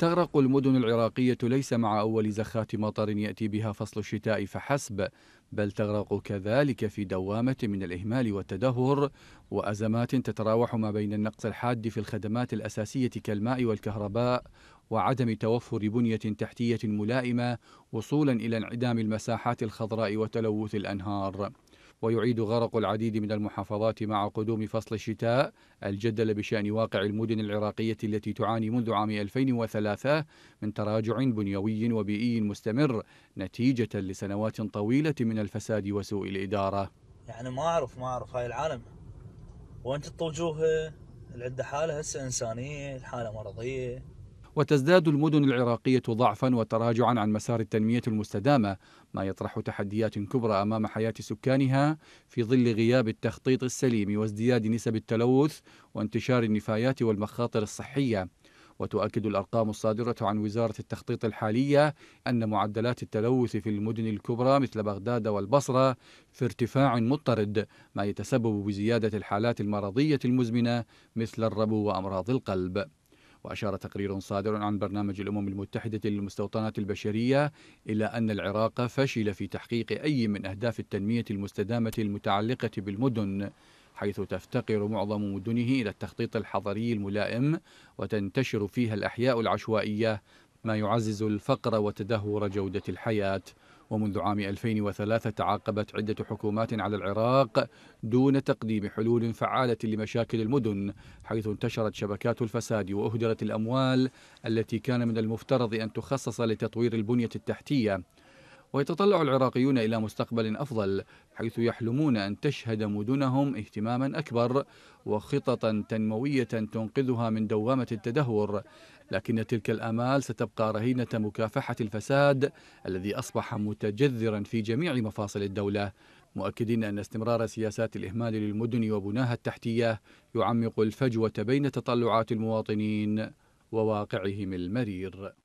تغرق المدن العراقية ليس مع أول زخات مطر يأتي بها فصل الشتاء فحسب بل تغرق كذلك في دوامة من الإهمال والتدهور وأزمات تتراوح ما بين النقص الحاد في الخدمات الأساسية كالماء والكهرباء وعدم توفر بنية تحتية ملائمة وصولا إلى انعدام المساحات الخضراء وتلوث الأنهار ويعيد غرق العديد من المحافظات مع قدوم فصل الشتاء الجدل بشأن واقع المدن العراقية التي تعاني منذ عام 2003 من تراجع بنيوي وبيئي مستمر نتيجة لسنوات طويلة من الفساد وسوء الإدارة يعني ما أعرف ما أعرف هاي العالم وين تطوجوها العدة حالة هسه إنسانية الحالة مرضية وتزداد المدن العراقية ضعفا وتراجعا عن مسار التنمية المستدامة ما يطرح تحديات كبرى أمام حياة سكانها في ظل غياب التخطيط السليم وازدياد نسب التلوث وانتشار النفايات والمخاطر الصحية وتؤكد الأرقام الصادرة عن وزارة التخطيط الحالية أن معدلات التلوث في المدن الكبرى مثل بغداد والبصرة في ارتفاع مضطرد ما يتسبب بزيادة الحالات المرضية المزمنة مثل الربو وأمراض القلب وأشار تقرير صادر عن برنامج الأمم المتحدة للمستوطنات البشرية إلى أن العراق فشل في تحقيق أي من أهداف التنمية المستدامة المتعلقة بالمدن حيث تفتقر معظم مدنه إلى التخطيط الحضري الملائم وتنتشر فيها الأحياء العشوائية ما يعزز الفقر وتدهور جودة الحياة ومنذ عام 2003 تعاقبت عدة حكومات على العراق دون تقديم حلول فعالة لمشاكل المدن حيث انتشرت شبكات الفساد وأهدرت الأموال التي كان من المفترض أن تخصص لتطوير البنية التحتية ويتطلع العراقيون إلى مستقبل أفضل حيث يحلمون أن تشهد مدنهم اهتماما أكبر وخططا تنموية تنقذها من دوامة التدهور لكن تلك الآمال ستبقى رهينة مكافحة الفساد الذي أصبح متجذرا في جميع مفاصل الدولة مؤكدين أن استمرار سياسات الإهمال للمدن وبناها التحتية يعمق الفجوة بين تطلعات المواطنين وواقعهم المرير